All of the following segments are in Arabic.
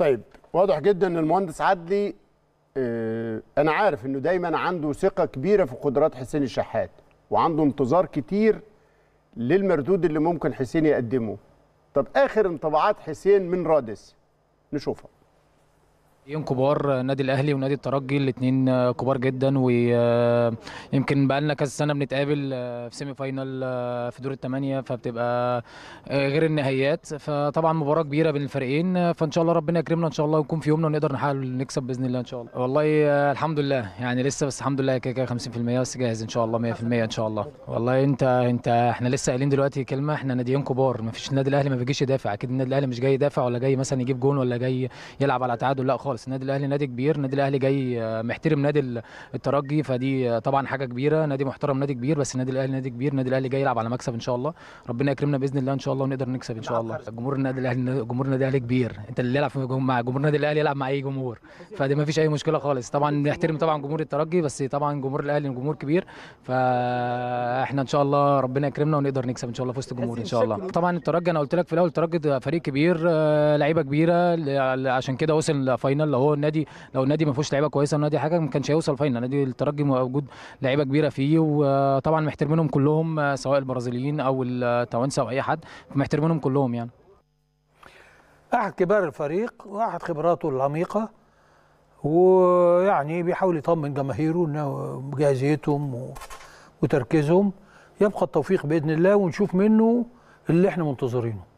طيب واضح جدا ان المهندس عدلي آه، انا عارف انه دايما عنده ثقه كبيره في قدرات حسين الشحات وعنده انتظار كتير للمردود اللي ممكن حسين يقدمه طب اخر انطباعات حسين من رادس نشوفها ناديين كبار نادي الاهلي ونادي الترجي الاثنين آه، كبار جدا ويمكن آه، بقى لنا كذا سنه بنتقابل آه، في سيمي فاينال في دور الثمانيه فبتبقى غير النهائيات فطبعا مباراه كبيره بين الفريقين فان شاء الله ربنا يكرمنا ان شاء الله ويكون في يومنا ونقدر نحقق نكسب باذن الله ان شاء الله والله الحمد لله يعني لسه بس الحمد لله كده 50% بس جاهز ان شاء الله 100% ان شاء الله والله انت انت احنا لسه قايلين دلوقتي كلمه احنا ناديين كبار ما فيش النادي الاهلي ما بيجيش يدافع اكيد النادي الاهلي مش جاي يدافع ولا جاي مثلا يجيب جون ولا جاي يلعب على تعادل لا خالص بس النادي الاهلي نادي كبير النادي الاهلي جاي آه، محترم نادي الترجي فدي طبعا حاجه كبيره نادي محترم نادي كبير بس النادي الاهلي نادي كبير النادي الاهلي جاي يلعب على مكسب ان شاء الله ربنا يكرمنا باذن الله ان شاء الله ونقدر نكسب ان شاء الله جمهور النادي الاهلي جمهور النادي الاهلي كبير انت اللي يلعب مع جمهور النادي الاهلي يلعب مع اي جمهور فدي ما فيش اي مشكله خالص طبعا نحترم طبعا جمهور الترجي بس طبعا جمهور الاهلي جمهور كبير فاحنا ان شاء الله ربنا يكرمنا ونقدر نكسب ان شاء الله في وسط الجمهور ان شاء الله طبعا الترجي انا قلت لك في الاول الترجي فريق كبير آه، لعيبه كبيره عشان كده وصل فاينل فاينال لو هو النادي لو النادي ما فيهوش لعيبه كويسه النادي حاجه ما كانش هيوصل فاينل نادي الترجي موجود لعيبه كبيره فيه وطبعا محترمينهم كلهم سواء البرازيليين او التوانسه او اي حد محترمينهم كلهم يعني احد كبار الفريق واحد خبراته العميقه ويعني بيحاول يطمن جماهيره ان جاهزيتهم وتركيزهم يبقى التوفيق باذن الله ونشوف منه اللي احنا منتظرينه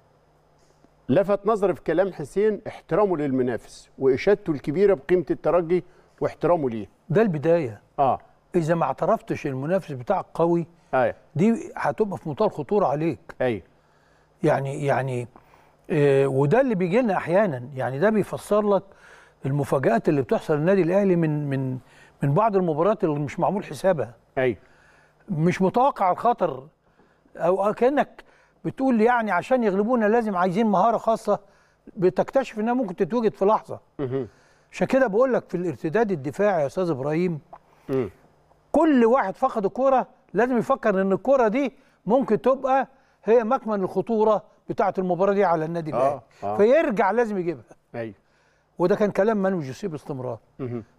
لفت نظري في كلام حسين احترامه للمنافس واشادته الكبيره بقيمه الترجي واحترامه ليه ده البدايه اه اذا ما اعترفتش المنافس بتاعك قوي آه. دي هتبقى في مطار خطوره عليك ايوه يعني يعني آه وده اللي بيجي لنا احيانا يعني ده بيفسر لك المفاجات اللي بتحصل للنادي الاهلي من من من بعض المباريات اللي مش معمول حسابها ايوه مش متوقع الخطر او كانك بتقول يعني عشان يغلبونا لازم عايزين مهاره خاصه بتكتشف انها ممكن تتوجد في لحظه عشان كده بقول لك في الارتداد الدفاعي يا استاذ ابراهيم كل واحد فقد الكوره لازم يفكر ان الكوره دي ممكن تبقى هي مكمن الخطوره بتاعه المباراه دي على النادي الاهلي آه. آه. فيرجع لازم يجيبها ايوه وده كان كلام مانو جوسيه باستمرار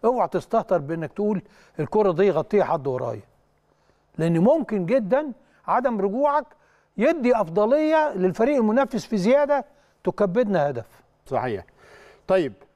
اوعى تستهتر بانك تقول الكره دي غطيها حد ورايا لان ممكن جدا عدم رجوعك يدي افضليه للفريق المنافس في زياده تكبدنا هدف صحيح طيب